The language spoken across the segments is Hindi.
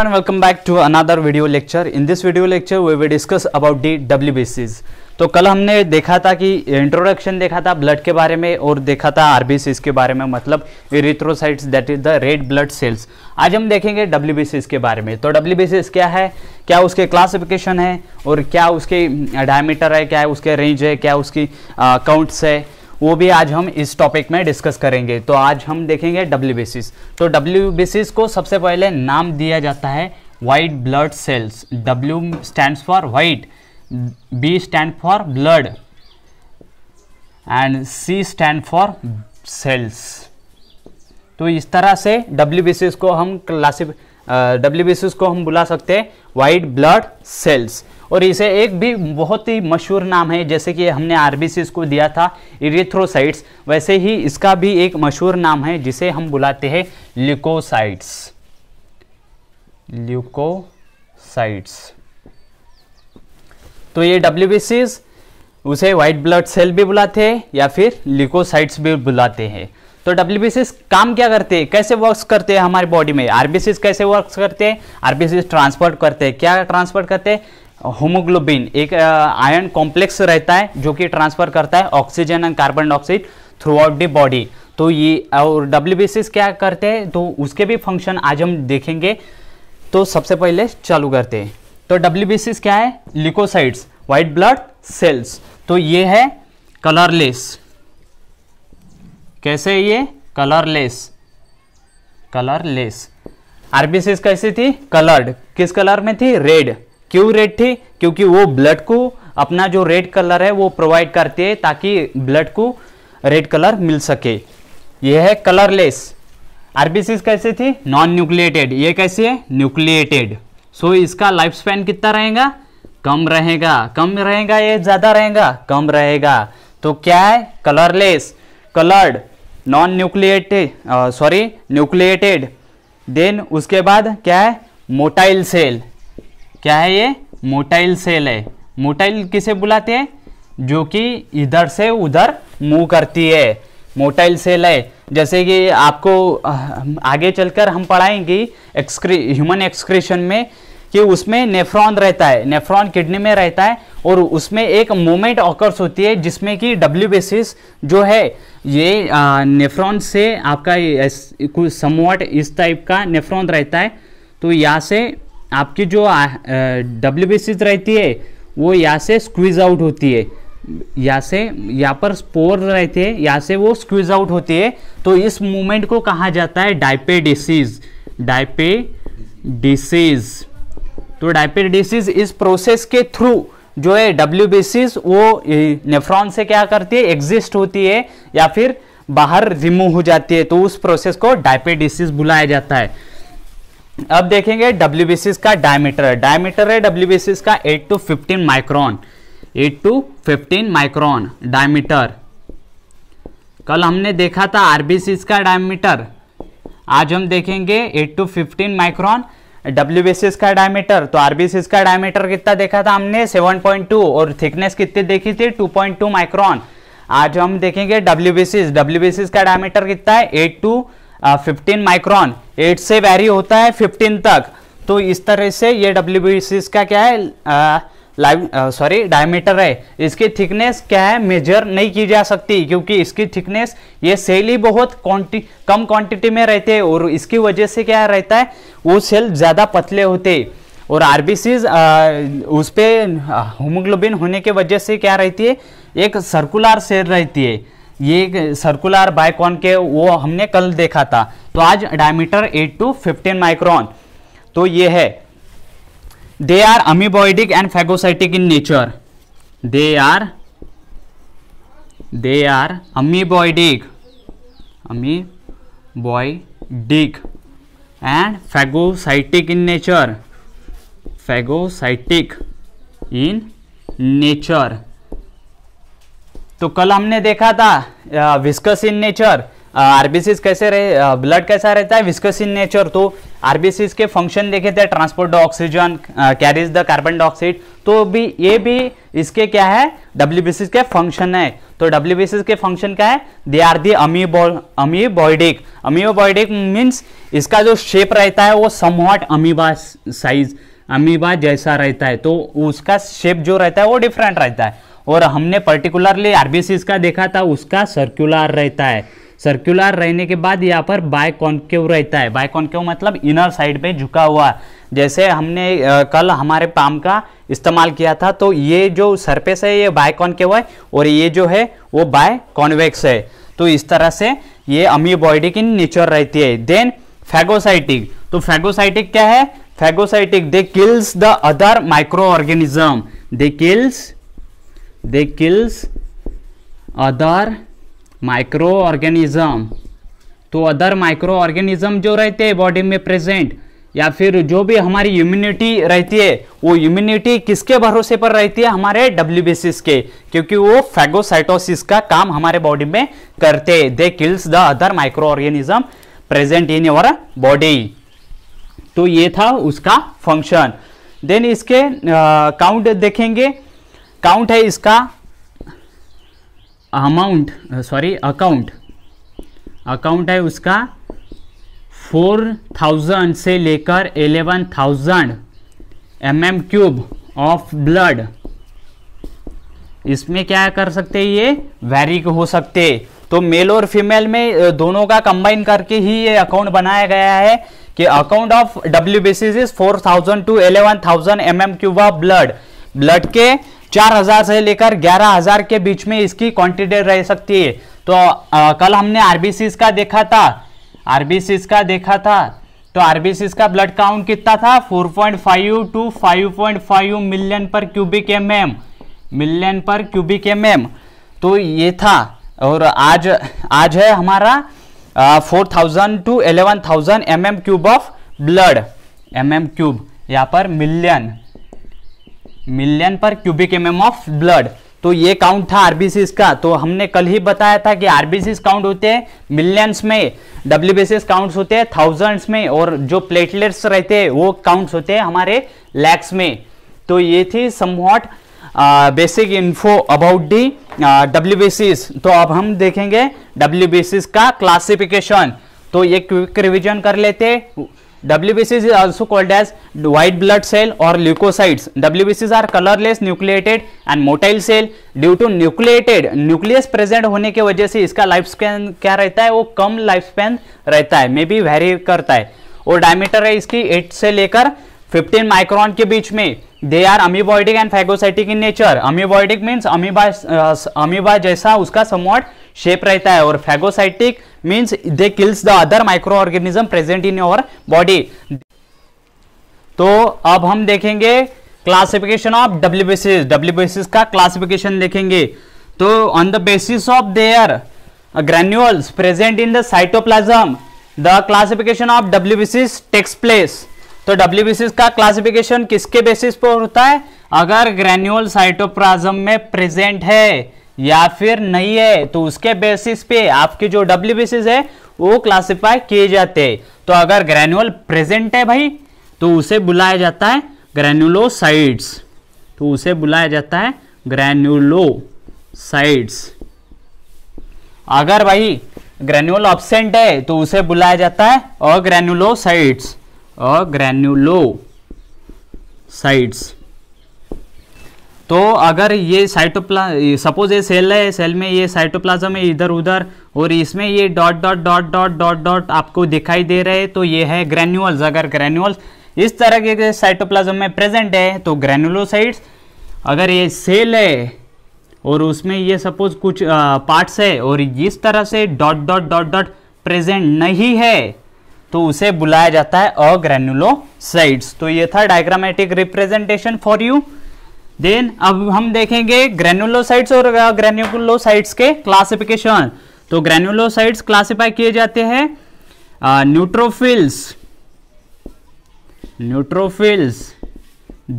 and welcome back to another video lecture in this video lecture we will discuss about the WBCs तो कल हमने देखा था कि इंट्रोडक्शन देखा था ब्लड के बारे में और देखा था आर के बारे में मतलब erythrocytes that is the red blood cells आज हम देखेंगे डब्ल्यू के बारे में तो डब्ल्यू क्या है क्या उसके क्लासिफिकेशन है और क्या उसके डायमीटर है क्या उसके रेंज है क्या उसकी काउंट्स है वो भी आज हम इस टॉपिक में डिस्कस करेंगे तो आज हम देखेंगे डब्ल्यू बेसिस तो डब्ल्यू बेसिस को सबसे पहले नाम दिया जाता है white blood cells W stand for white B stand for blood and C stand for cells तो इस तरह से डब्ल्यू बेसिस को हम क्लासिफ डब्ल्यू बेसिस को हम बुला सकते हैं वाइट ब्लड सेल्स और इसे एक भी बहुत ही मशहूर नाम है जैसे कि हमने आर को दिया था इरेथ्रोसाइट्स वैसे ही इसका भी एक मशहूर नाम है जिसे हम बुलाते हैं ल्यूकोसाइट्स ल्यूकोसाइट्स तो ये डब्ल्यू उसे व्हाइट ब्लड सेल भी बुलाते हैं या फिर ल्यूकोसाइट्स भी बुलाते हैं तो डब्ल्यू काम क्या करते हैं कैसे वर्क करते हैं हमारे बॉडी में आरबीसीज कैसे वर्क करते हैं आरबीसीज ट्रांसपोर्ट करते हैं क्या ट्रांसपोर्ट करते हैं होमोग्लोबिन एक आयन कॉम्प्लेक्स रहता है जो कि ट्रांसफर करता है oxygen and carbon dioxide throughout the body तो ये और डब्ल्यू क्या करते हैं तो उसके भी फंक्शन आज हम देखेंगे तो सबसे पहले चालू करते हैं तो डब्ल्यू क्या है लिकोसाइड्स व्हाइट ब्लड सेल्स तो ये है कलरलेस कैसे ये कलरलेस कलरलेस आरबीसी कैसी थी कलर्ड किस कलर में थी रेड क्यों रेड थे क्योंकि वो ब्लड को अपना जो रेड कलर है वो प्रोवाइड करते हैं ताकि ब्लड को रेड कलर मिल सके ये है कलरलेस आरबीसीज कैसे थी नॉन न्यूक्लिएटेड ये कैसे है न्यूक्लिएटेड सो इसका लाइफ स्पैन कितना रहेगा कम रहेगा कम रहेगा ये ज़्यादा रहेगा कम रहेगा तो क्या है colourless coloured non nucleated sorry nucleated then उसके बाद क्या है मोटाइल सेल क्या है ये मोटाइल सेल है मोटाइल किसे बुलाते हैं जो कि इधर से उधर मूव करती है मोटाइल सेल है जैसे कि आपको आगे चलकर हम पढ़ाएंगे एक्सक्री ह्यूमन एक्सक्रीशन में कि उसमें नेफ्रॉन रहता है नेफ्रॉन किडनी में रहता है और उसमें एक मोमेंट ऑकर्स होती है जिसमें कि डब्ल्यू बेसिस जो है ये नेफ्रॉन से आपका कुछ समवट इस टाइप का नेफ्रॉन रहता है तो यहाँ से आपकी जो डब्ल्यू बेसिस रहती है वो यहाँ से स्क्वीज आउट होती है यहाँ से यहाँ पर स्पोर रहते हैं यहाँ से वो स्क्वीज आउट होती है तो इस मूवमेंट को कहा जाता है डाइपे डिसीज डाइपे डिसीज तो डाइपे डिसीज इस प्रोसेस के थ्रू जो है डब्ल्यू बेसिस वो नेफ्रॉन से क्या करती है एग्जिस्ट होती है या फिर बाहर रिमूव हो जाती है तो उस प्रोसेस को डाइपेडिसिस बुलाया जाता है अब देखेंगे डब्ल्यू का डायमीटर डायमीटर है डब्ल्यू का 8 to 15 micron 8 to 15 micron diameter कल हमने देखा था आरबीसी का डायमीटर आज हम देखेंगे 8 टू 15 माइक्रोन डब्ल्यू का डायमीटर तो आरबीसी का डायमीटर कितना देखा था हमने 7.2 और थिकनेस कितनी देखी थी 2.2 माइक्रोन आज हम देखेंगे डब्ल्यू डब्ल्यू का डायमीटर कितना है eight to fifteen micron eight से वैरी होता है फिफ्टीन तक तो इस तरह से ये डब्ल्यू का क्या है लाइव सॉरी डायमीटर है इसकी थिकनेस क्या है मेजर नहीं की जा सकती क्योंकि इसकी थिकनेस ये सेल ही बहुत क्वान्टि कम क्वांटिटी में रहते हैं और इसकी वजह से क्या रहता है वो सेल ज़्यादा पतले होते और आर उस पर होमोग्लोबिन होने के वजह से क्या रहती है एक सर्कुलर सेल रहती है ये सर्कुलर बाइकॉन के वो हमने कल देखा था तो आज डायमीटर 8 टू 15 माइक्रोन तो ये है they are amoeboidic and phagocytic in nature they are they are amoeboidic amoeboidic and phagocytic in nature phagocytic in nature तो कल हमने देखा था विस्कस इन नेचर आरबीसीज कैसे रहे ब्लड कैसा रहता है विस्कस इन नेचर तो आरबीसीज के फंक्शन देखे थे transport oxygen carries the carbon dioxide तो भी ये भी इसके क्या है डब्ल्यू के फंक्शन है तो डब्ल्यू के फंक्शन क्या है दे आर दी अमीबॉयडिक अमीबॉयडिक मीन्स इसका जो शेप रहता है वो समॉट अमीबा साइज अमीबा जैसा रहता है तो उसका शेप जो रहता है वो डिफरेंट रहता है और हमने पर्टिकुलरली आरबीसी का देखा था उसका सर्कुलर रहता है सर्कुलर रहने के बाद यहाँ पर बाय कॉन्केव रहता है बाय कॉन्केव मतलब इनर साइड पे झुका हुआ जैसे हमने कल हमारे पाम का इस्तेमाल किया था तो ये जो सरफेस है ये बाय कॉन्केव है और ये जो है वो बाय कॉन्वेक्स है तो इस तरह से ये अमी बॉडी की नेचर रहती है देन फैगोसाइटिक तो फैगोसाइटिक क्या है phagocytic they kills the other microorganism they kills they kills other microorganism तो अदर माइक्रो ऑर्गेनिज्म जो रहते हैं बॉडी में प्रेजेंट या फिर जो भी हमारी इम्यूनिटी रहती है वो इम्यूनिटी किसके भरोसे पर रहती है हमारे डब्ल्यू के क्योंकि वो फैगोसाइटोसिस का काम हमारे बॉडी में करते they kills the other microorganism present in your body तो ये था उसका फंक्शन देन इसके काउंट uh, देखेंगे काउंट है इसका अमाउंट सॉरी अकाउंट अकाउंट है उसका फोर थाउजेंड से लेकर eleven thousand m m cube of blood इसमें क्या कर सकते ये वेरी हो सकते तो मेल और फीमेल में दोनों का कंबाइन करके ही ये अकाउंट बनाया गया है कि account of W basis is four thousand to eleven thousand m m cube of blood blood के चार हजार से लेकर ग्यारह हजार के बीच में इसकी क्वांटिटी रह सकती है तो आ, कल हमने आरबीसीज का देखा था आरबीसीज का देखा था तो आरबीसीज का ब्लड काउंट कितना था 4.5 to 5.5 million per cubic m m million per cubic m m तो ये था और आज आज है हमारा four thousand to eleven thousand m m cube of blood m m cube यहाँ पर million million per cubic m m of blood तो ये काउंट था आरबीसी का तो हमने कल ही बताया था कि आरबीसी काउंट होते हैं मिलियंस में डब्ल्यू काउंट्स होते हैं थाउजेंड्स में और जो प्लेटलेट्स रहते हैं वो काउंट्स होते हैं हमारे लैक्स में तो ये थी what basic info about the W तो अब हम देखेंगे डब्ल्यू का क्लासिफिकेशन तो ये क्विक रिविजन कर लेते WBCs is also called as white blood cell or leukocytes. WBCs are colorless, nucleated and motile cell. Due to nucleated, nucleus present होने के वजह से इसका लाइफ स्पैन क्या रहता है वो कम लाइफ स्पैन रहता है मे बी वेरी करता है और डायमीटर है इसकी एट से लेकर फिफ्टीन माइक्रॉन के बीच में they are amoeboidic and phagocytic in nature amoeboidic means amoeba amoeba जैसा उसका समॉट शेप रहता है और phagocytic means they kills the other microorganism present in your body तो अब हम देखेंगे classification of W basis W basis का क्लासिफिकेशन देखेंगे तो on the basis of their granules present in the cytoplasm the classification of W basis takes place तो डब्ल्यू बेसिस का क्लासिफिकेशन किसके बेसिस पर होता है अगर ग्रेन्यूअल साइटोप्लाज्म में प्रेजेंट है या फिर नहीं है तो उसके बेसिस पे आपके जो डब्ल्यू बेसिस है वो क्लासिफाई किए जाते हैं तो अगर ग्रेन्यूल प्रेजेंट है भाई तो उसे बुलाया जाता है साइड्स तो उसे बुलाया जाता है साइड्स अगर भाई ग्रेन्यूल ऑब्सेंट है तो उसे बुलाया जाता है साइड्स अग्रेन्यूलो साइड्स तो अगर ये साइटोप्ला सपोज ये सेल है सेल में ये साइटोप्लाज्म है इधर उधर और इसमें ये dot dot dot dot dot dot आपको दिखाई दे रहे तो ये है ग्रेन्यूल्स अगर ग्रेन्यूल्स इस तरह के साइटोप्लाज्म में प्रेजेंट है तो ग्रेनुलोसाइट्स अगर ये सेल है और उसमें ये सपोज कुछ पार्ट्स है और इस तरह से dot dot dot dot present नहीं है तो उसे बुलाया जाता है साइड्स तो ये था diagrammatic representation for you then अब हम देखेंगे ग्रेनुलोसाइट्स और ग्रेनुलोसाइट्स के क्लासिफिकेशन तो ग्रेनुलोसाइट्स क्लासिफाई किए जाते हैं neutrophils neutrophils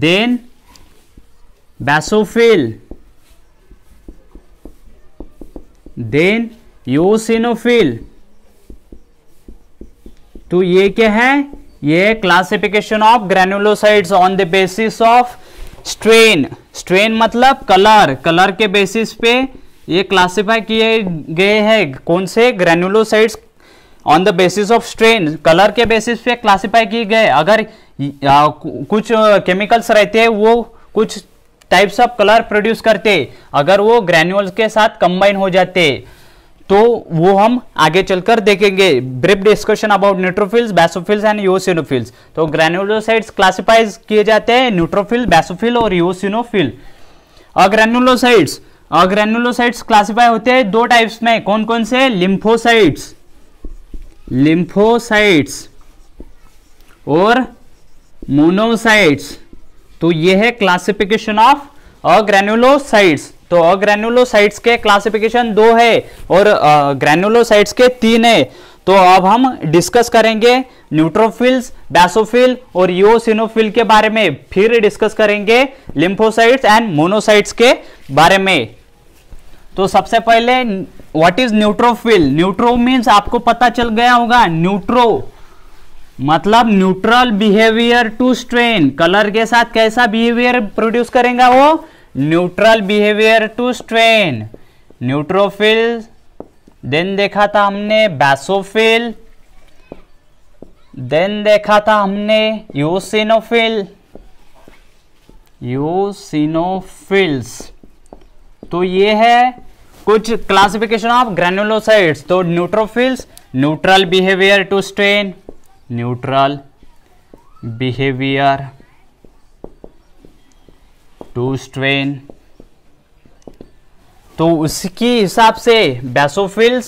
then basophil then eosinophil तो ये क्या है ये classification of granulocytes on the basis of stain stain मतलब कलर कलर के बेसिस पे ये क्लासिफाई किए गए हैं कौन से granulocytes on the basis of stain colour के बेसिस पे क्लासिफाई किए गए अगर आ, कुछ केमिकल्स रहते हैं वो कुछ टाइप्स ऑफ कलर प्रोड्यूस करते अगर वो ग्रेन्यूल्स के साथ कंबाइन हो जाते तो वो हम आगे चलकर देखेंगे brief discussion about neutrophils basophils and eosinophils तो ग्रेनुलोसाइड्स क्लासिफाइज किए जाते हैं न्यूट्रोफिल बैसोफिल और यूसिनोफिल अग्रेनुलोसाइड्स अग्रेनुलोसाइड्स क्लासिफाई होते हैं दो टाइप्स में कौन कौन से लिम्फोसाइड्स लिम्फोसाइड्स और मोनोसाइड्स तो ये है क्लासिफिकेशन ऑफ अग्रेनुलोसाइड्स तो ग्रेनुलोसाइट्स के क्लासिफिकेशन दो है और ग्रेनुलोसाइट्स के तीन है तो अब हम डिस्कस करेंगे न्यूट्रोफिल्स बैसोफिल और योसिनोफिल के बारे में फिर डिस्कस करेंगे लिम्फोसाइट्स एंड मोनोसाइट्स के बारे में तो सबसे पहले what is neutrophil neutro means आपको पता चल गया होगा न्यूट्रो मतलब neutral behaviour to stain colour के साथ कैसा बिहेवियर प्रोड्यूस करेगा वो neutral behaviour to stain neutrophil then देखा था हमने बैसोफिल देन देखा था हमने यूसिनोफिल यूसिनोफिल्स तो ये है कुछ क्लासिफिकेशन ऑफ ग्रेनुलोसाइड्स तो neutrophils neutral behaviour to stain neutral behaviour to stain तो उसके हिसाब से बेसोफिल्स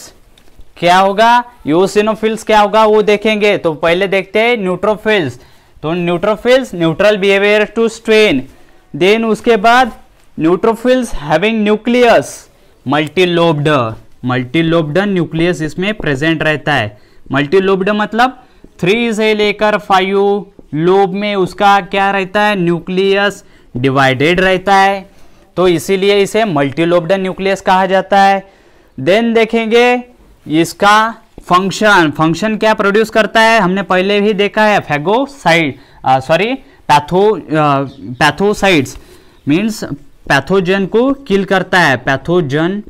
क्या होगा यूसिनोफिल्स क्या होगा वो देखेंगे तो पहले देखते हैं न्यूट्रोफिल्स तो neutrophils neutral behaviour to stain then उसके बाद neutrophils having nucleus multilobed multilobed nucleus इसमें प्रेजेंट रहता है मल्टीलोब्ड मतलब थ्री से लेकर फाइव लोब में उसका क्या रहता है न्यूक्लियस डिवाइडेड रहता है तो इसीलिए इसे मल्टीलोब्ड न्यूक्लियस कहा जाता है देन देखेंगे इसका फंक्शन फंक्शन क्या प्रोड्यूस करता है हमने पहले भी देखा है phagocyte sorry patho pathocides means pathogen को किल करता है pathogen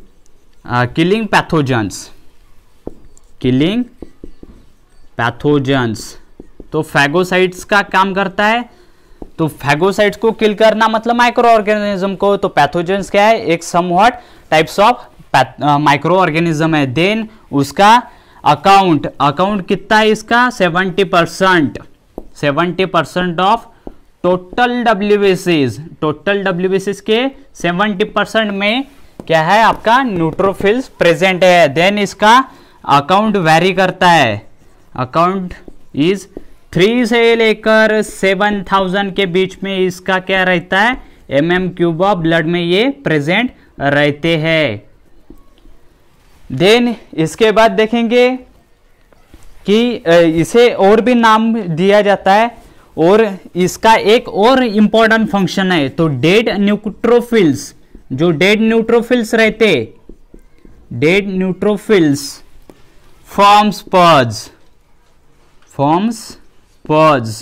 killing pathogens killing pathogens तो फैगोसाइड्स का काम करता है तो फैगोसाइट्स को किल करना मतलब माइक्रो ऑर्गेनिज्म को तो पैथोजेंस क्या है एक somewhat types of micro organism है देन उसका अकाउंट अकाउंट कितना है इसका 70 percent seventy percent of total डब्ल्यूबीसीज total डब्ल्यूबीसीज के 70 परसेंट में क्या है आपका न्यूट्रोफिल्स प्रेजेंट है देन इसका अकाउंट वेरी करता है अकाउंट इज थ्री से लेकर सेवन थाउजेंड के बीच में इसका क्या रहता है m m cube of blood में ये प्रेजेंट रहते हैं देन इसके बाद देखेंगे कि इसे और भी नाम दिया जाता है और इसका एक और इम्पॉर्टेंट फंक्शन है तो डेड न्यूट्रोफिल्स जो डेड न्यूट्रोफिल्स रहते dead neutrophils forms pus forms pause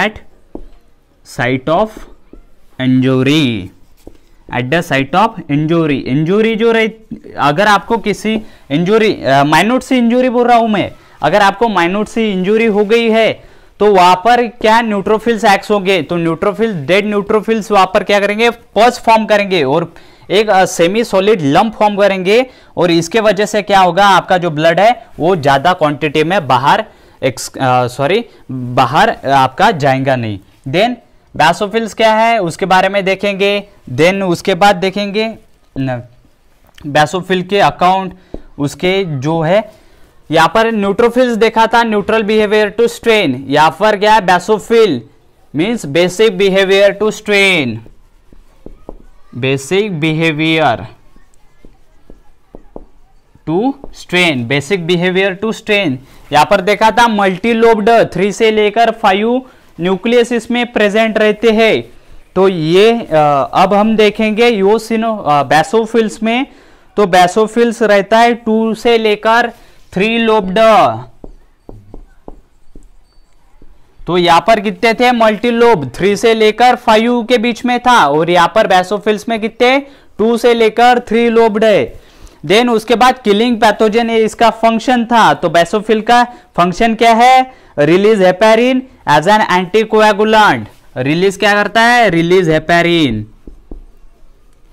at site of injury at the site of injury injury जो रही अगर आपको किसी इंजोरी माइनोट सी इंजोरी बोल रहा हूं मैं अगर आपको माइनोट सी इंजोरी हो गई है तो वहां पर क्या न्यूट्रोफिल्स एक्स होंगे तो न्यूट्रोफिल्स डेड न्यूट्रोफिल्स वहां पर क्या करेंगे पॉज फॉर्म करेंगे और एक सेमी सॉलिड लंप फॉर्म करेंगे और इसके वजह से क्या होगा आपका जो ब्लड है वो ज्यादा क्वांटिटी में बाहर एक्स सॉरी uh, बाहर uh, आपका जाएगा नहीं देन बैसोफिल्स क्या है उसके बारे में देखेंगे देन उसके बाद देखेंगे बैसोफिल के अकाउंट उसके जो है यहाँ पर न्यूट्रोफिल्स देखा था न्यूट्रल बिहेवियर टू स्ट्रेन यहाँ पर क्या है basophil means basic behaviour to stain basic behaviour to stain basic behaviour to stain यहाँ पर देखा था मल्टी लोब्ड थ्री से लेकर फाइव न्यूक्लियस इसमें प्रेजेंट रहते हैं तो ये आ, अब हम देखेंगे योसिनो बैसोफिल्स में तो बैसोफिल्स रहता है टू से लेकर थ्री लोब्ड तो यहाँ पर कितने थे मल्टी लोब थ्री से लेकर फाइव के बीच में था और यहाँ पर बैसोफिल्स में कितने टू से लेकर थ्री लोब्ड है देन उसके बाद किलिंग पैथोजन इसका फंक्शन था तो बैसोफिल का फंक्शन क्या है release heparin as an anticoagulant release क्या करता है रिलीज हेपेरिन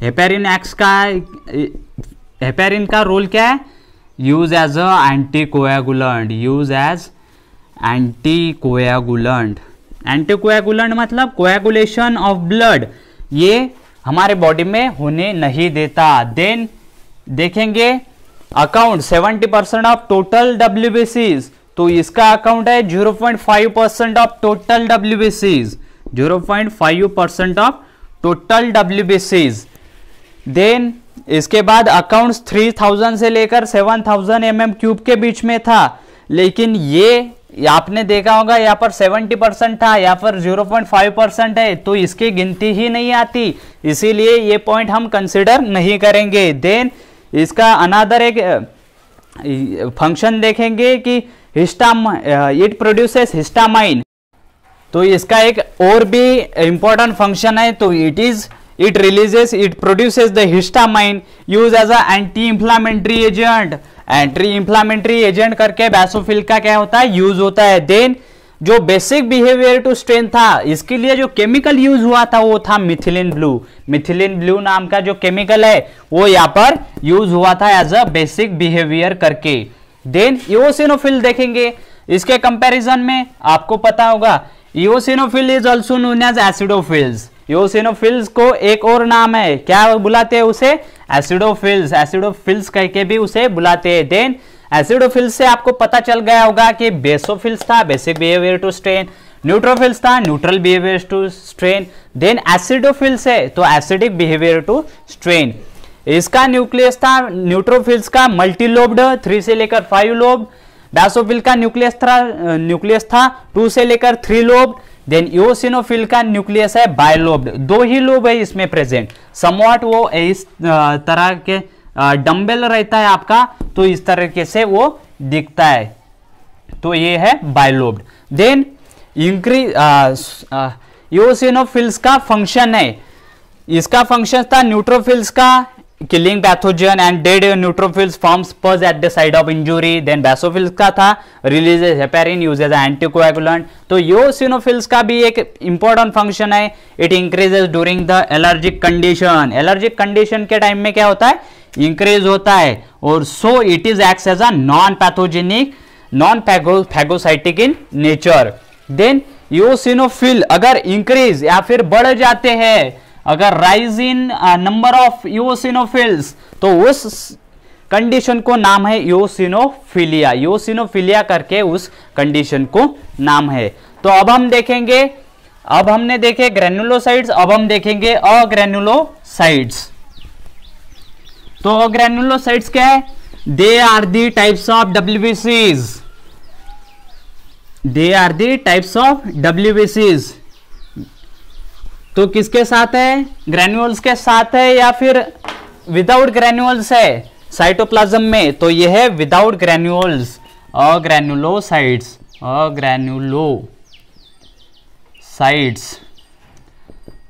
हेपेरिन एक्स का हेपेरिन का रोल क्या है use as a anticoagulant use as anticoagulant anticoagulant मतलब कोएगुलेशन ऑफ ब्लड ये हमारे बॉडी में होने नहीं देता देन देखेंगे account 70 percent of total W तो इसका अकाउंट है 0.5 percent of total W 0.5 percent of total W then इसके बाद अकाउंट्स 3000 से लेकर 7000 थाउजेंड mm क्यूब के बीच में था लेकिन ये आपने देखा होगा यहाँ पर 70 परसेंट था यहाँ पर 0.5 परसेंट है तो इसकी गिनती ही नहीं आती इसीलिए ये पॉइंट हम कंसिडर नहीं करेंगे देन इसका अनादर एक फंक्शन देखेंगे कि हिस्टाम इट प्रोड्यूसेस हिस्टामाइन तो इसका एक और भी इम्पोर्टेंट फंक्शन है तो it is it releases it produces the histamine use as a anti inflammatory agent anti inflammatory agent करके बैसोफिल का क्या होता है यूज होता है देन जो बेसिक बिहेवियर टू स्ट्रेन था इसके लिए जो केमिकल यूज हुआ था वो था मिथिलिन ब्लू मिथिलिन ब्लू नाम का जो केमिकल है वो यहाँ पर यूज हुआ था एज अ बेसिक बिहेवियर करके देन इोसिनोफिल देखेंगे इसके कंपैरिजन में आपको पता होगा eosinophil is also known as acidophils eosinophils को एक और नाम है क्या बुलाते हैं उसे एसिडोफिल्स एसिडोफिल्स कह के भी उसे बुलाते हैं देन एसिडोफिल्स से आपको पता चल गया होगा कि बेसोफिल्स था basic behaviour to stain neutrophils था neutral behaviour to stain then acidophils है तो एसिडिक बिहेवियर टू स्ट्रेन इसका न्यूक्लियस था न्यूट्रोफिल्स का मल्टीलोब्ड थ्री से लेकर फाइव लोब बैसोफिल का न्यूक्लियस था न्यूक्लियस था टू से लेकर थ्री लोब देन योसिनोफिल का न्यूक्लियस है बायोलोब्ड दो ही लोब है इसमें प्रेजेंट समवॉट वो इस तरह के डम्बेल रहता है आपका तो इस तरीके से वो दिखता है तो ये है बायलोब्ड देन इंक्रीज योसिनोफिल्स का फंक्शन है इसका फंक्शन था न्यूट्रोफिल्स का killing pathogen and dead neutrophils forms pus at the site of injury then basophils का था release heparin use as anticoagulant तो योसिनोफिल्स का भी एक इंपॉर्टेंट फंक्शन है it increases during the allergic condition allergic condition के टाइम में क्या होता है इंक्रीज होता है और so it is act as a non pathogenic non phagocytic in nature then eosinophil अगर इंक्रीज या फिर बढ़ जाते हैं अगर rise in number of eosinophils तो उस कंडीशन को नाम है योसिनोफिलिया योसिनोफिलिया करके उस कंडीशन को नाम है तो अब हम देखेंगे अब हमने देखे ग्रेनुलोसाइड्स अब हम देखेंगे अग्रेनुलोसाइड्स तो ग्रेनुलोसाइट्स क्या है they are the types of डब्ल्यूबीसीज they are the types of डब्ल्यूबीसीज तो किसके साथ है ग्रेन्यूल्स के साथ है या फिर विदाउट ग्रेन्यूल्स है साइटोप्लाज्म में तो यह है विदाउट ग्रेन्यूल्स और granulocytes sites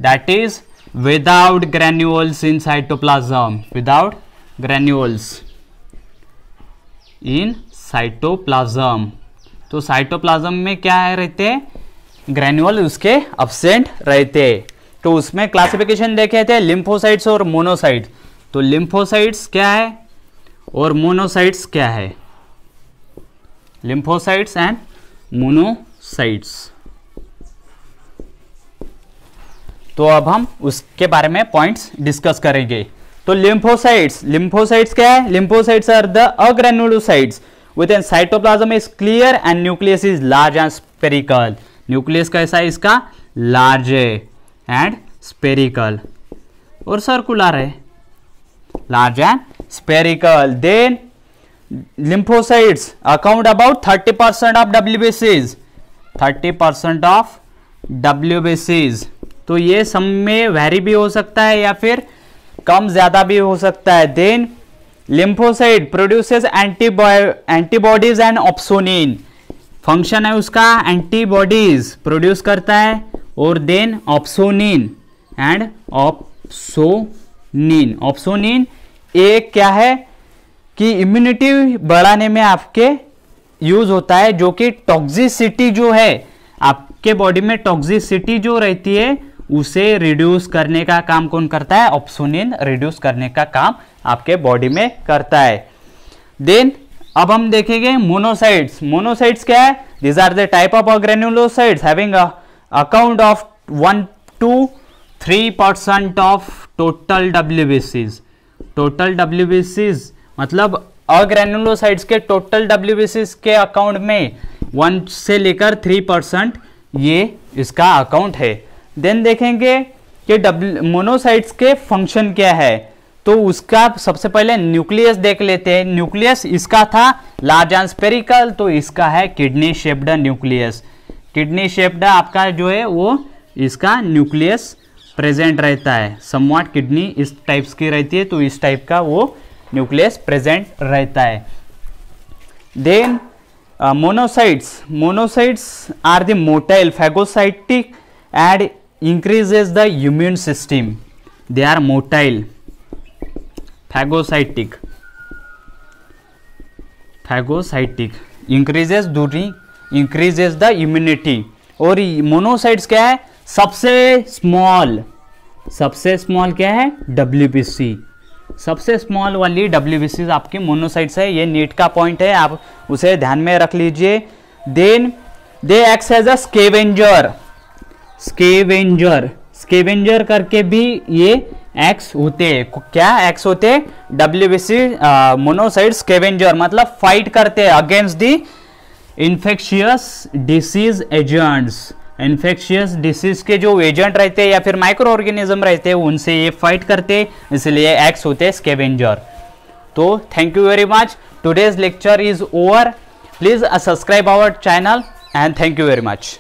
that is without granules in cytoplasm without granules in cytoplasm तो साइटोप्लाजम में क्या है रहते ग्रेन्यूल उसके अब्सेंट रहते तो उसमें क्लासिफिकेशन देखे थे लिम्फोसाइट्स और मोनोसाइट तो लिम्फोसाइट्स क्या है और मोनोसाइट्स क्या है लिम्फोसाइट्स एंड मोनोसाइट्स तो अब हम उसके बारे में पॉइंट्स डिस्कस करेंगे तो लिम्फोसाइट्स लिम्फोसाइट्स क्या है lymphocytes are the agranulocytes with an cytoplasm is clear and nucleus is large and spherical nucleus कैसा है इसका लार्ज एंड स्पेरिकल और सर्कुलर है large and spherical then lymphocytes account about 30% of wbcs 30% of wbcs तो ये सम में वैरी भी हो सकता है या फिर कम ज़्यादा भी हो सकता है then lymphocyte produces antibodies and opsonin function है उसका एंटीबॉडीज प्रोड्यूस करता है और then opsonin and opsonin opsonin एक क्या है कि इम्यूनिटी बढ़ाने में आपके यूज होता है जो कि टॉक्सिसिटी जो है आपके बॉडी में टॉक्सिसिटी जो रहती है उसे रिड्यूस करने का काम कौन करता है ऑप्सोनिन रिड्यूस करने का काम आपके बॉडी में करता है देन अब हम देखेंगे मोनोसाइड्स मोनोसाइड्स क्या है these are the type of agranulocytes having account of one two three percent of total W total W मतलब अग्रेन्यूलोसाइड्स के टोटल डब्ल्यू के अकाउंट में वन से लेकर थ्री परसेंट ये इसका अकाउंट है देन देखेंगे कि डब्ल्यू मोनोसाइट्स के फंक्शन क्या है तो उसका सबसे पहले न्यूक्लियस देख लेते हैं न्यूक्लियस इसका था लार्ज एंड स्पेरिकल तो इसका है kidney shaped nucleus kidney shaped आपका जो है वो इसका न्यूक्लियस प्रेजेंट रहता है समवाट किडनी इस टाइप्स की रहती है तो इस टाइप का वो न्यूक्लियस प्रेजेंट रहता है then monocytes monocytes are the motile phagocytic and increases the immune system they are motile phagocytic phagocytic increases during increases the immunity और मोनोसाइट्स क्या है सबसे स्मॉल सबसे स्मॉल क्या है डब्ल्यू सबसे स्मॉल वाली डब्ल्यू बी आपकी मोनोसाइट्स है ये नीट का पॉइंट है आप उसे ध्यान में रख लीजिए then they acts as a scavenger scavenger scavenger करके भी ये एक्स होते हैं क्या एक्स होते हैं डब्ल्यू सी मोनोसाइड स्केवेंजर मतलब फाइट करते हैं against the infectious disease agents infectious disease के जो एजेंट रहते हैं या फिर माइक्रो ऑर्गेनिज्म रहते हैं उनसे ये फाइट करते इसलिए एक्स होते हैं स्केवेंजर तो thank you very much today's lecture is over please subscribe our channel and thank you very much